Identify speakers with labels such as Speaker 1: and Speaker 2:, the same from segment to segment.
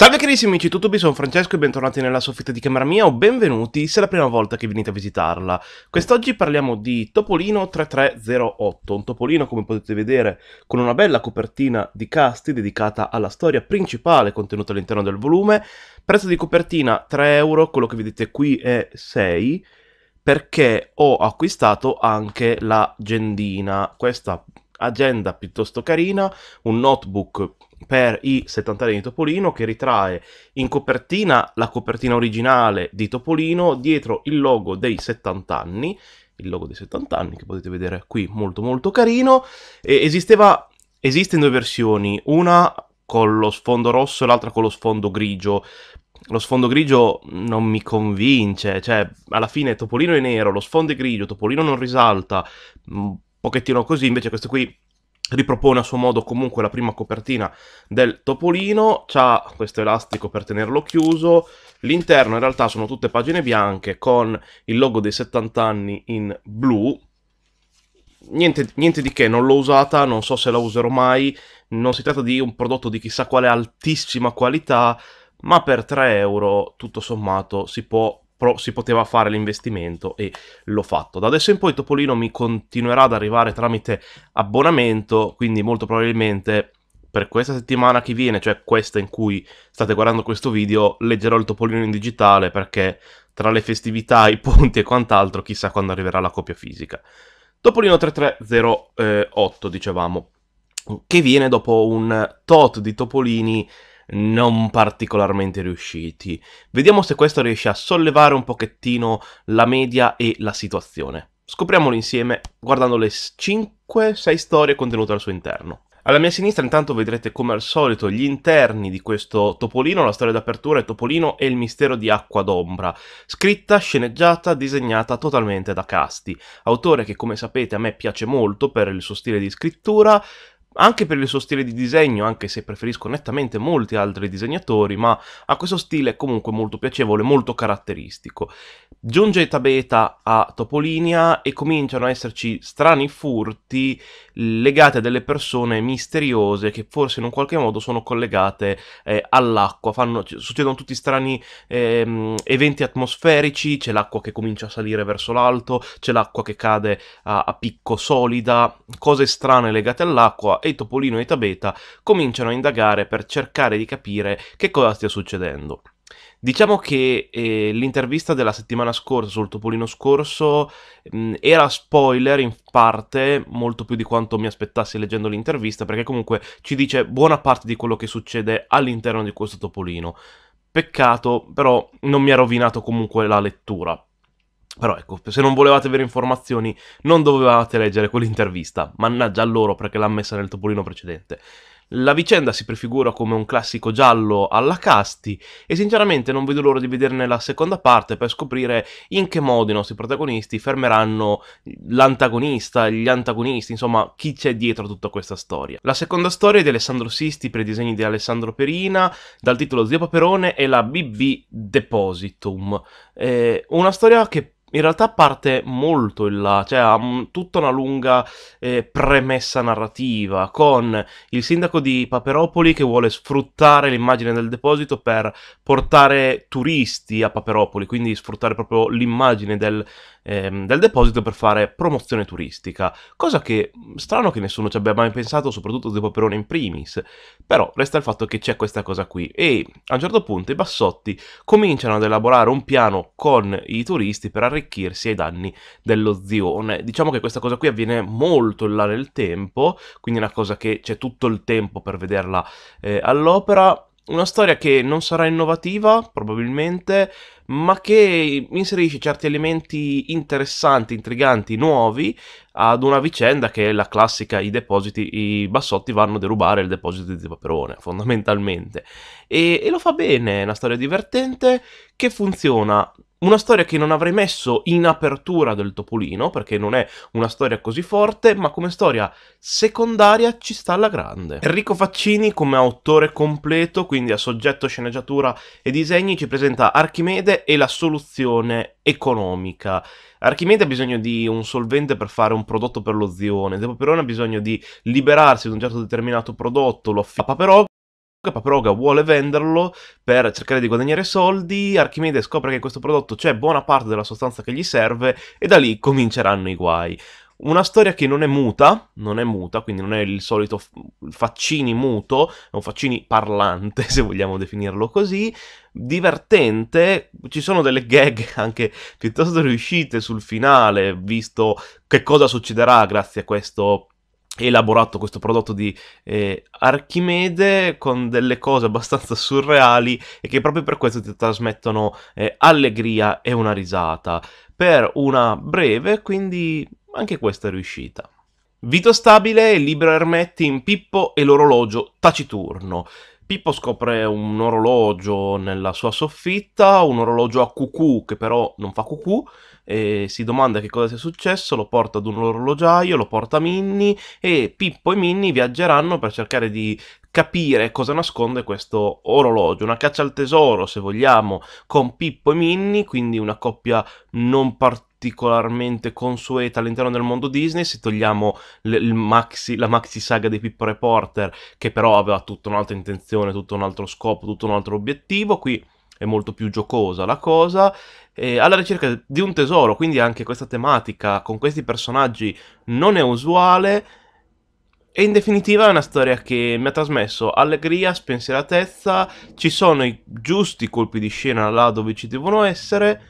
Speaker 1: Salve carissimi amici di YouTube, sono Francesco e bentornati nella soffitta di camera mia o benvenuti se è la prima volta che venite a visitarla. Quest'oggi parliamo di Topolino 3308, un topolino come potete vedere con una bella copertina di casti dedicata alla storia principale contenuta all'interno del volume, prezzo di copertina 3 euro, quello che vedete qui è 6 perché ho acquistato anche la gendina, questa agenda piuttosto carina, un notebook per i 70 anni di Topolino che ritrae in copertina la copertina originale di Topolino dietro il logo dei 70 anni, il logo dei 70 anni che potete vedere qui molto molto carino, e esisteva, esiste in due versioni, una con lo sfondo rosso e l'altra con lo sfondo grigio. Lo sfondo grigio non mi convince, cioè alla fine Topolino è nero, lo sfondo è grigio, Topolino non risalta, un pochettino così, invece questo qui ripropone a suo modo comunque la prima copertina del topolino, ha questo elastico per tenerlo chiuso, l'interno in realtà sono tutte pagine bianche con il logo dei 70 anni in blu, niente, niente di che, non l'ho usata, non so se la userò mai, non si tratta di un prodotto di chissà quale altissima qualità, ma per 3 euro tutto sommato si può però si poteva fare l'investimento e l'ho fatto. Da adesso in poi Topolino mi continuerà ad arrivare tramite abbonamento, quindi molto probabilmente per questa settimana che viene, cioè questa in cui state guardando questo video, leggerò il Topolino in digitale perché tra le festività, i ponti e quant'altro, chissà quando arriverà la copia fisica. Topolino 3308, dicevamo, che viene dopo un tot di Topolini non particolarmente riusciti. Vediamo se questo riesce a sollevare un pochettino la media e la situazione. Scopriamolo insieme guardando le 5-6 storie contenute al suo interno. Alla mia sinistra intanto vedrete come al solito gli interni di questo Topolino, la storia d'apertura è Topolino e il mistero di Acqua d'Ombra, scritta, sceneggiata, disegnata totalmente da Casti, autore che come sapete a me piace molto per il suo stile di scrittura, anche per il suo stile di disegno, anche se preferisco nettamente molti altri disegnatori, ma ha questo stile comunque molto piacevole, molto caratteristico. Giunge Tabeta a Topolinia e cominciano a esserci strani furti legati a delle persone misteriose che forse in un qualche modo sono collegate eh, all'acqua. Fanno, succedono tutti strani eh, eventi atmosferici, c'è l'acqua che comincia a salire verso l'alto, c'è l'acqua che cade a, a picco solida, cose strane legate all'acqua e Topolino e Tabeta cominciano a indagare per cercare di capire che cosa stia succedendo. Diciamo che eh, l'intervista della settimana scorsa sul Topolino scorso mh, mm, era spoiler in parte, molto più di quanto mi aspettassi leggendo l'intervista, perché comunque ci dice buona parte di quello che succede all'interno di questo Topolino. Peccato, però non mi ha rovinato comunque la lettura. Però ecco, se non volevate avere informazioni, non dovevate leggere quell'intervista. Mannaggia a loro perché l'ha messa nel Topolino precedente. La vicenda si prefigura come un classico giallo alla Casti e sinceramente non vedo l'ora di vederne la seconda parte per scoprire in che modo i nostri protagonisti fermeranno l'antagonista, gli antagonisti, insomma chi c'è dietro tutta questa storia. La seconda storia è di Alessandro Sisti per i disegni di Alessandro Perina, dal titolo Zio Paperone e la BB Depositum. Eh, una storia che in realtà parte molto in là, cioè ha mm, tutta una lunga eh, premessa narrativa con il sindaco di Paperopoli che vuole sfruttare l'immagine del deposito per portare turisti a Paperopoli, quindi sfruttare proprio l'immagine del Ehm, del deposito per fare promozione turistica, cosa che mm, strano che nessuno ci abbia mai pensato, soprattutto De Paperone in primis, però resta il fatto che c'è questa cosa qui e a un certo punto i Bassotti cominciano ad elaborare un piano con i turisti per arricchirsi ai danni dello zione. Diciamo che questa cosa qui avviene molto in là nel tempo, quindi è una cosa che c'è tutto il tempo per vederla eh, all'opera, una storia che non sarà innovativa, probabilmente, ma che inserisce certi elementi interessanti, intriganti, nuovi ad una vicenda che è la classica i depositi, i bassotti vanno a derubare il deposito di Paperone, fondamentalmente. E, e lo fa bene, è una storia divertente che funziona una storia che non avrei messo in apertura del Topolino, perché non è una storia così forte, ma come storia secondaria ci sta alla grande. Enrico Faccini, come autore completo, quindi a soggetto, sceneggiatura e disegni, ci presenta Archimede e la soluzione economica. Archimede ha bisogno di un solvente per fare un prodotto per lo zione, De Paperone ha bisogno di liberarsi di un certo determinato prodotto, lo affitta a Paperone, Paproga vuole venderlo per cercare di guadagnare soldi, Archimede scopre che in questo prodotto c'è buona parte della sostanza che gli serve e da lì cominceranno i guai. Una storia che non è muta, non è muta, quindi non è il solito faccini muto, è un faccini parlante, se vogliamo definirlo così, divertente, ci sono delle gag anche piuttosto riuscite sul finale, visto che cosa succederà grazie a questo elaborato questo prodotto di eh, Archimede con delle cose abbastanza surreali e che proprio per questo ti trasmettono eh, allegria e una risata. Per una breve, quindi anche questa è riuscita. Vito Stabile e Libero Ermetti in Pippo e l'orologio taciturno. Pippo scopre un orologio nella sua soffitta, un orologio a cucù che però non fa cucù, e si domanda che cosa sia successo, lo porta ad un orologiaio, lo porta a Minnie e Pippo e Minnie viaggeranno per cercare di capire cosa nasconde questo orologio, una caccia al tesoro se vogliamo, con Pippo e Minnie, quindi una coppia non particolarmente consueta all'interno del mondo Disney, se togliamo maxi, la maxi saga di Pippo Reporter, che però aveva tutta un'altra intenzione, tutto un altro scopo, tutto un altro obiettivo, qui è molto più giocosa la cosa, eh, alla ricerca di un tesoro, quindi anche questa tematica con questi personaggi non è usuale, e in definitiva è una storia che mi ha trasmesso allegria, spensieratezza, ci sono i giusti colpi di scena là dove ci devono essere.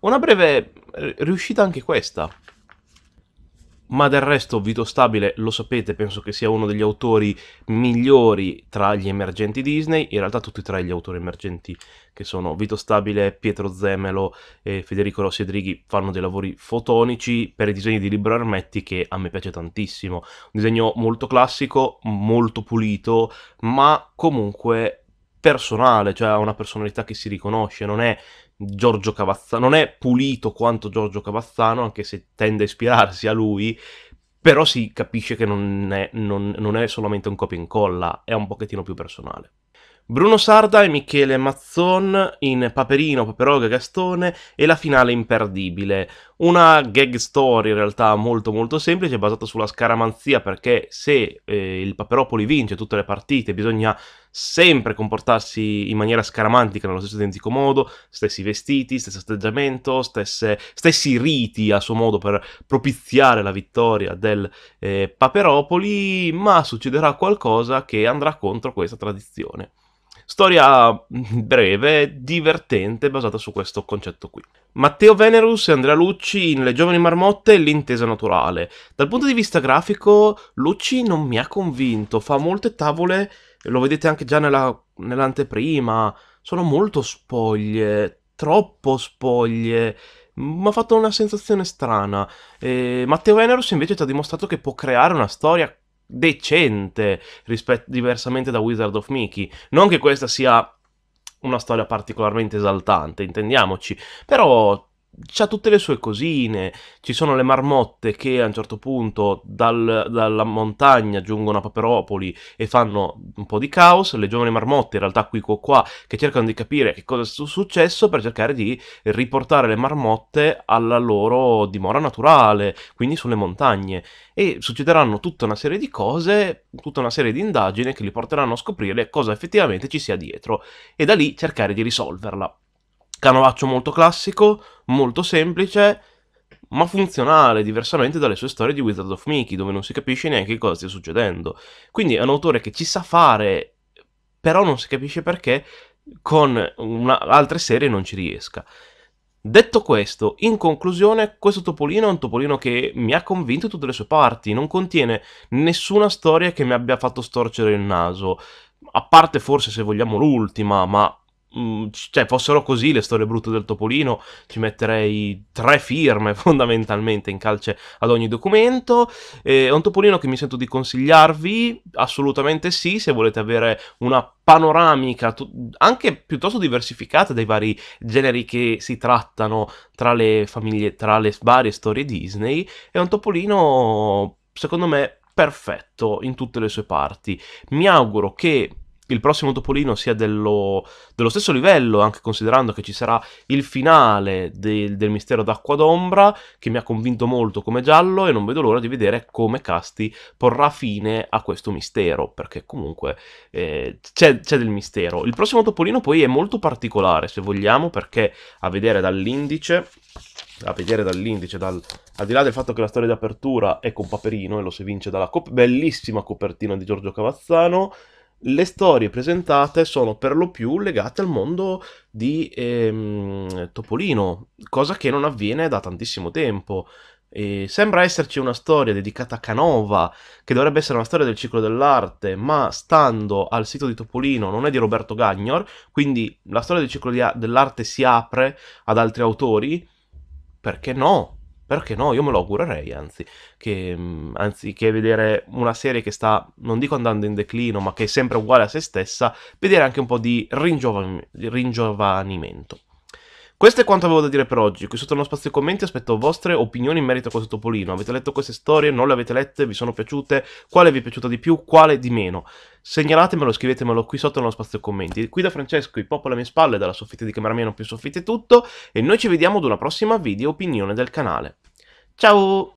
Speaker 1: Una breve eh, riuscita anche questa ma del resto Vito Stabile lo sapete, penso che sia uno degli autori migliori tra gli emergenti Disney, in realtà tutti e tre gli autori emergenti che sono Vito Stabile, Pietro Zemelo e Federico Rossi Edrighi fanno dei lavori fotonici per i disegni di Libro Armetti che a me piace tantissimo, un disegno molto classico, molto pulito, ma comunque personale, cioè ha una personalità che si riconosce, non è Giorgio Cavazzano, non è pulito quanto Giorgio Cavazzano, anche se tende a ispirarsi a lui, però si capisce che non è, non, non è solamente un copia e incolla, è un pochettino più personale. Bruno Sarda e Michele Mazzon in Paperino, Paperoga e Gastone e la finale imperdibile. Una gag story in realtà molto molto semplice, basata sulla scaramanzia perché se eh, il Paperopoli vince tutte le partite bisogna sempre comportarsi in maniera scaramantica nello stesso identico modo, stessi vestiti, stesso atteggiamento, stesse, stessi riti a suo modo per propiziare la vittoria del eh, Paperopoli, ma succederà qualcosa che andrà contro questa tradizione. Storia mm, breve, divertente, basata su questo concetto qui. Matteo Venerus e Andrea Lucci in Le giovani marmotte e l'intesa naturale. Dal punto di vista grafico, Lucci non mi ha convinto, fa molte tavole, lo vedete anche già nella, nell'anteprima, sono molto spoglie, troppo spoglie mi ha fatto una sensazione strana. Eh, Matteo Venerus invece ti ha dimostrato che può creare una storia decente, rispetto, diversamente da Wizard of Mickey. Non che questa sia una storia particolarmente esaltante, intendiamoci, però ha tutte le sue cosine, ci sono le marmotte che a un certo punto dal, dalla montagna giungono a Paperopoli e fanno un po' di caos, le giovani marmotte in realtà qui o qua che cercano di capire che cosa è successo per cercare di riportare le marmotte alla loro dimora naturale, quindi sulle montagne e succederanno tutta una serie di cose, tutta una serie di indagini che li porteranno a scoprire cosa effettivamente ci sia dietro e da lì cercare di risolverla. Canovaccio molto classico, molto semplice, ma funzionale, diversamente dalle sue storie di Wizard of Mickey, dove non si capisce neanche cosa stia succedendo. Quindi è un autore che ci sa fare, però non si capisce perché con una, altre serie non ci riesca. Detto questo, in conclusione, questo Topolino è un Topolino che mi ha convinto tutte le sue parti, non contiene nessuna storia che mi abbia fatto storcere il naso, a parte forse se vogliamo l'ultima, ma Mm, cioè fossero così le storie brutte del Topolino, ci metterei tre firme fondamentalmente in calce ad ogni documento. Eh, è un Topolino che mi sento di consigliarvi, assolutamente sì, se volete avere una panoramica anche piuttosto diversificata dei vari generi che si trattano tra le famiglie, tra le varie storie Disney. È un Topolino, secondo me, perfetto in tutte le sue parti. Mi auguro che il prossimo Topolino sia dello, dello, stesso livello, anche considerando che ci sarà il finale del, del Mistero d'Acqua d'Ombra, che mi ha convinto molto come giallo e non vedo l'ora di vedere come Casti porrà fine a questo mistero, perché comunque eh, c'è, c'è del mistero. Il prossimo Topolino poi è molto particolare, se vogliamo, perché a vedere dall'indice a vedere dall'indice, dal, al di là del fatto che la storia di apertura è con Paperino e lo si vince dalla cop- bellissima copertina di Giorgio Cavazzano, le storie presentate sono per lo più legate al mondo di ehm, Topolino, cosa che non avviene da tantissimo tempo. E sembra esserci una storia dedicata a Canova, che dovrebbe essere una storia del ciclo dell'arte, ma stando al sito di Topolino non è di Roberto Gagnor, quindi la storia del ciclo dell'arte si apre ad altri autori. Perché no? Perché no? Io me lo augurerei, anzi, che mhmm, anziché vedere una serie che sta, non dico andando in declino, ma che è sempre uguale a se stessa, vedere anche un po' di ringiova- ringiovanimento. Questo è quanto avevo da dire per oggi. Qui sotto nello spazio dei commenti aspetto vostre opinioni in merito a questo topolino. Avete letto queste storie? Non le avete lette? Vi sono piaciute? Quale vi è piaciuta di più? Quale di meno? Segnalatemelo, scrivetemelo qui sotto nello spazio dei commenti. Qui da Francesco, i popoli alle mie spalle, dalla soffitta di camera mia non più soffitta è tutto, e noi ci vediamo ad una prossima video opinione del canale. Ciao!